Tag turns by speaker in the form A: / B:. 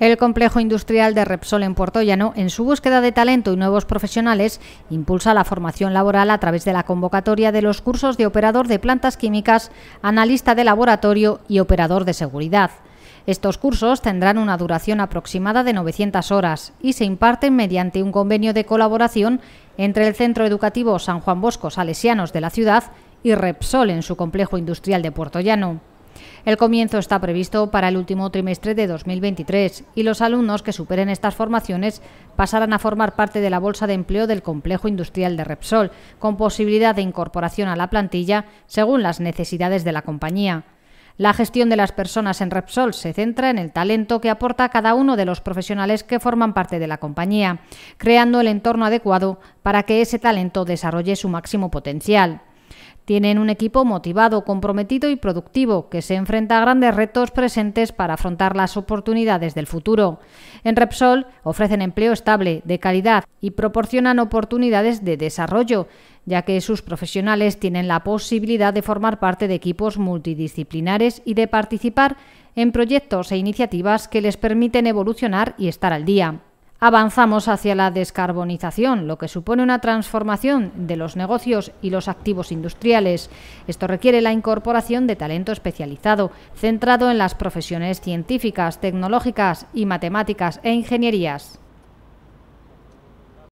A: El complejo industrial de Repsol en Puerto Llano, en su búsqueda de talento y nuevos profesionales, impulsa la formación laboral a través de la convocatoria de los cursos de operador de plantas químicas, analista de laboratorio y operador de seguridad. Estos cursos tendrán una duración aproximada de 900 horas y se imparten mediante un convenio de colaboración entre el Centro Educativo San Juan Bosco Salesianos de la ciudad y Repsol en su complejo industrial de Puerto Llano. El comienzo está previsto para el último trimestre de 2023 y los alumnos que superen estas formaciones pasarán a formar parte de la bolsa de empleo del complejo industrial de Repsol, con posibilidad de incorporación a la plantilla según las necesidades de la compañía. La gestión de las personas en Repsol se centra en el talento que aporta cada uno de los profesionales que forman parte de la compañía, creando el entorno adecuado para que ese talento desarrolle su máximo potencial. Tienen un equipo motivado, comprometido y productivo que se enfrenta a grandes retos presentes para afrontar las oportunidades del futuro. En Repsol ofrecen empleo estable, de calidad y proporcionan oportunidades de desarrollo, ya que sus profesionales tienen la posibilidad de formar parte de equipos multidisciplinares y de participar en proyectos e iniciativas que les permiten evolucionar y estar al día avanzamos hacia la descarbonización, lo que supone una transformación de los negocios y los activos industriales. Esto requiere la incorporación de talento especializado, centrado en las profesiones científicas, tecnológicas y matemáticas e ingenierías.